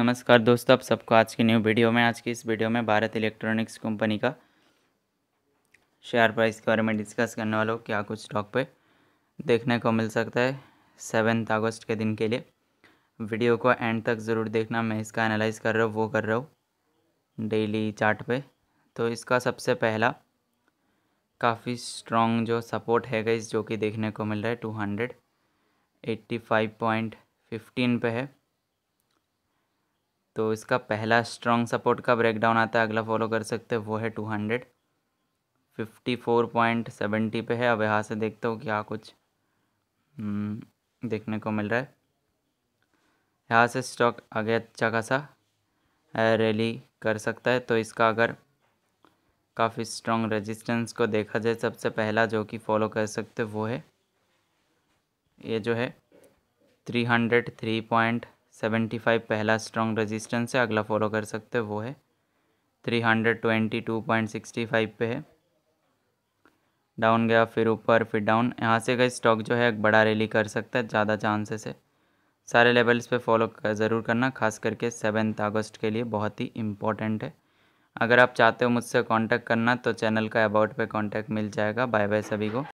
नमस्कार दोस्तों आप सबको आज की न्यू वीडियो में आज की इस वीडियो में भारत इलेक्ट्रॉनिक्स कंपनी का शेयर प्राइस के बारे में डिस्कस करने वाला हो क्या कुछ स्टॉक पे देखने को मिल सकता है सेवन्थ अगस्त के दिन के लिए वीडियो को एंड तक ज़रूर देखना मैं इसका एनालाइज कर रहा हूँ वो कर रहा हूँ डेली चार्ट पे तो इसका सबसे पहला काफ़ी स्ट्रॉन्ग जो सपोर्ट है गई जो कि देखने को मिल रहा है two hundred eighty five point fifteen पे है तो इसका पहला स्ट्रॉन्ग सपोर्ट का ब्रेकडाउन आता है अगला फॉलो कर सकते हैं वो है two hundred fifty four point seventy पे है अब यहाँ से देखते हो क्या कुछ हम्म, देखने को मिल रहा है यहाँ से स्टॉक आगे अच्छा खासा रैली कर सकता है तो इसका अगर काफ़ी स्ट्रॉन्ग रेजिस्टेंस को देखा जाए सबसे पहला जो कि फॉलो कर सकते वो है ये जो है three hundred three point seventy five पहला स्ट्रॉन्ग रेजिस्टेंस है अगला फॉलो कर सकते हैं वो है three hundred twenty two point sixty five पे है डाउन गया फिर ऊपर फिर डाउन यहाँ से गए स्टॉक जो है एक बड़ा रैली कर सकता है ज़्यादा चांसेस है सारे लेवल्स पे फॉलो कर, ज़रूर करना खास करके सेवन्थ अगस्त के लिए बहुत ही इंपॉर्टेंट है अगर आप चाहते हो मुझसे कांटेक्ट करना तो चैनल का अबाउट पे कांटेक्ट मिल जाएगा बाय बाय सभी को